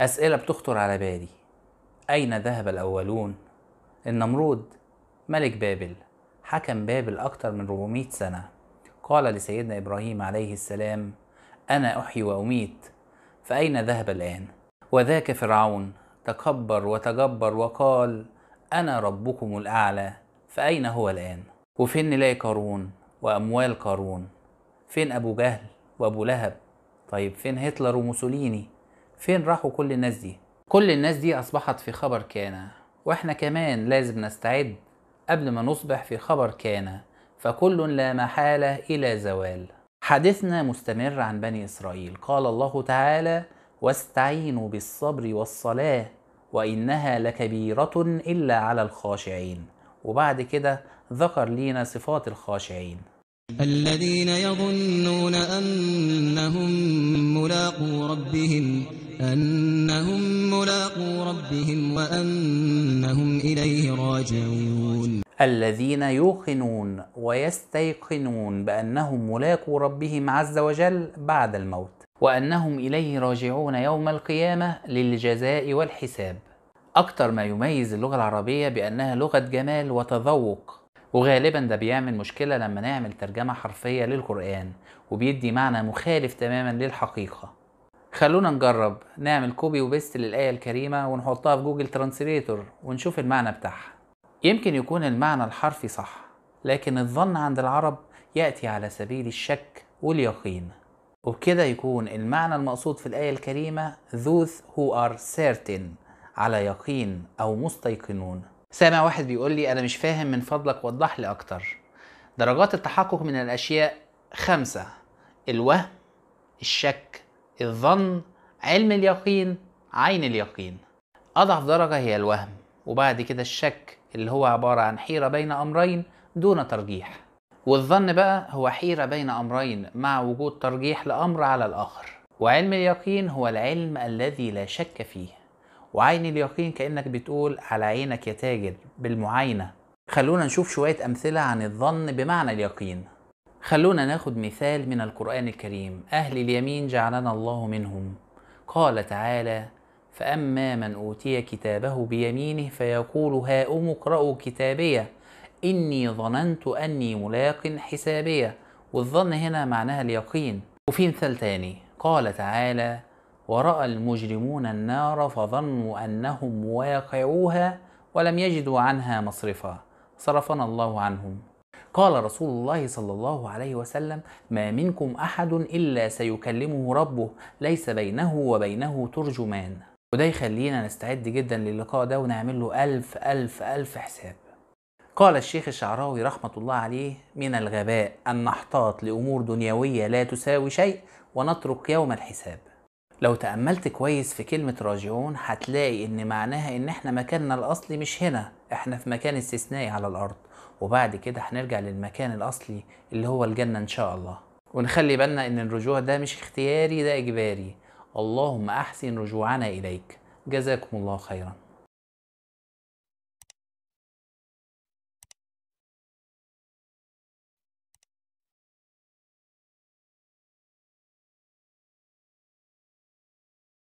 أسئلة بتخطر على بالي أين ذهب الأولون؟ النمرود ملك بابل حكم بابل أكثر من 400 سنة قال لسيدنا إبراهيم عليه السلام أنا أحيي وأميت فأين ذهب الآن؟ وذاك فرعون تكبر وتجبر وقال أنا ربكم الأعلى فأين هو الآن؟ وفين نلاقي قارون وأموال قارون؟ فين أبو جهل وأبو لهب؟ طيب فين هتلر وموسوليني؟ فين راحوا كل الناس دي كل الناس دي اصبحت في خبر كان واحنا كمان لازم نستعد قبل ما نصبح في خبر كان فكل لا محاله الى زوال حديثنا مستمر عن بني اسرائيل قال الله تعالى واستعينوا بالصبر والصلاه وانها لكبيره الا على الخاشعين وبعد كده ذكر لينا صفات الخاشعين الذين يظنون انهم ملاقو ربهم أنهم ملاقو ربهم وأنهم إليه راجعون الذين يوقنون ويستيقنون بأنهم ملاقو ربهم عز وجل بعد الموت وأنهم إليه راجعون يوم القيامة للجزاء والحساب أكتر ما يميز اللغة العربية بأنها لغة جمال وتذوق وغالبا ده بيعمل مشكلة لما نعمل ترجمة حرفية للقرآن وبيدي معنى مخالف تماما للحقيقة خلونا نجرب نعمل كوبي وبيست للآية الكريمة ونحطها في جوجل ترانسليتور ونشوف المعنى بتاعها يمكن يكون المعنى الحرفي صح لكن الظن عند العرب يأتي على سبيل الشك واليقين وبكده يكون المعنى المقصود في الآية الكريمة those who are certain على يقين أو مستيقنون سامع واحد بيقول لي أنا مش فاهم من فضلك وضح لي أكتر درجات التحقق من الأشياء خمسة الوهم الشك الظن علم اليقين عين اليقين أضعف درجة هي الوهم وبعد كده الشك اللي هو عبارة عن حيرة بين أمرين دون ترجيح والظن بقى هو حيرة بين أمرين مع وجود ترجيح لأمر على الآخر وعلم اليقين هو العلم الذي لا شك فيه وعين اليقين كأنك بتقول على عينك يا تاجر بالمعاينة خلونا نشوف شوية أمثلة عن الظن بمعنى اليقين خلونا ناخد مثال من القرآن الكريم أهل اليمين جعلنا الله منهم قال تعالى فأما من أوتي كتابه بيمينه فيقول هاؤم اقرأوا كتابيه إني ظننت أني ملاق حسابيه والظن هنا معناها اليقين وفي مثال تاني قال تعالى ورأى المجرمون النار فظنوا أنهم واقعوها ولم يجدوا عنها مصرفا صرفنا الله عنهم قال رسول الله صلى الله عليه وسلم ما منكم أحد إلا سيكلمه ربه ليس بينه وبينه ترجمان وده يخلينا نستعد جدا للقاء ده ونعمل له ألف ألف ألف حساب قال الشيخ الشعراوي رحمة الله عليه من الغباء أن نحتاط لأمور دنيوية لا تساوي شيء ونترك يوم الحساب لو تأملت كويس في كلمة راجعون هتلاقي إن معناها إن إحنا مكاننا الأصلي مش هنا إحنا في مكان استثنائي على الأرض وبعد كده هنرجع للمكان الأصلي اللي هو الجنة إن شاء الله ونخلي بالنا إن الرجوع ده مش اختياري ده إجباري اللهم أحسن رجوعنا إليك جزاكم الله خيراً